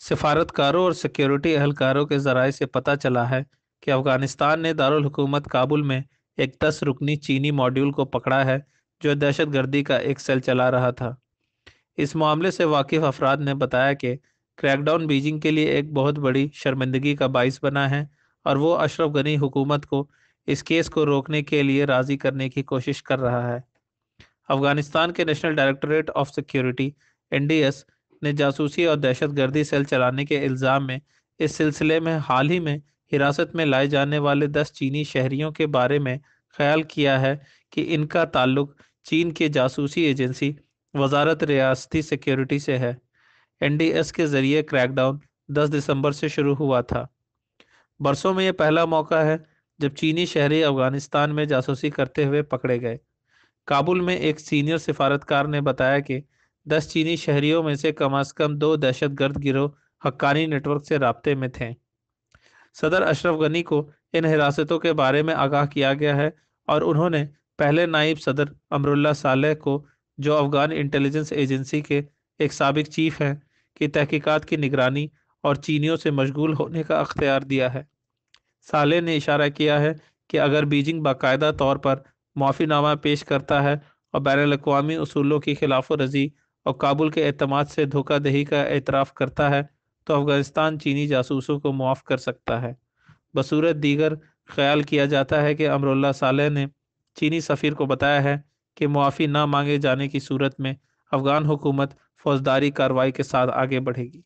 सफारतकारों और सिक्योरिटी अहलकारों के जराये से पता चला है कि अफगानिस्तान ने दारकूमत काबुल में एक दस रुकनी चीनी मॉड्यूल को पकड़ा है जो दहशत गर्दी का एक सेल चला रहा था इस मामले से वाकिफ अफराद ने बताया कि क्रैकडाउन बीजिंग के लिए एक बहुत बड़ी शर्मिंदगी का बायस बना है और वो अशरफ गनी हुकूमत को इस केस को रोकने के लिए राज़ी करने की कोशिश कर रहा है अफगानिस्तान के नेशनल डायरेक्टोरेट ऑफ सिक्योरिटी एन ने जासूसी और दहशतगर्दी सेल चलाने के इल्ज़ाम में इस सिलसिले में हाल ही में हिरासत में लाए जाने वाले दस चीनी शहरियों के बारे में ख्याल किया है कि इनका ताल्लुक चीन के जासूसी एजेंसी वजारत रियासती सिक्योरिटी से है एनडीएस के ज़रिए क्रैकडाउन 10 दिसंबर से शुरू हुआ था बरसों में यह पहला मौका है जब चीनी शहरी अफगानिस्तान में जासूसी करते हुए पकड़े गए काबुल में एक सीनियर सिफारतकार ने बताया कि दस चीनी शहरियों में से कम अज कम दो दहशत गर्द गिरोह हक्कानी नेटवर्क से रबते में थे सदर अशरफ गनी को इन हिरासतों के बारे में आगाह किया गया है और उन्होंने पहले नायब सदर अमरुल्ला सालेह को जो अफगान इंटेलिजेंस एजेंसी के एक सबक चीफ हैं की तहकीकात की निगरानी और चीनियों से मशगूल होने का अख्तियार दिया है साले ने इशारा किया है कि अगर बीजिंग बाकायदा तौर पर माफ़ीनामा पेश करता है और बैन अवी असूलों की खिलाफ वर्जी और काबुल के अहतमाद से धोखादही का एतराफ़ करता है तो अफगानिस्तान चीनी जासूसों को मुआफ़ कर सकता है बसूरत दीगर ख्याल किया जाता है कि अमरुल्ला साले ने चीनी सफ़ीर को बताया है कि मुआफ़ी ना मांगे जाने की सूरत में अफ़गान हुकूमत फौजदारी कार्रवाई के साथ आगे बढ़ेगी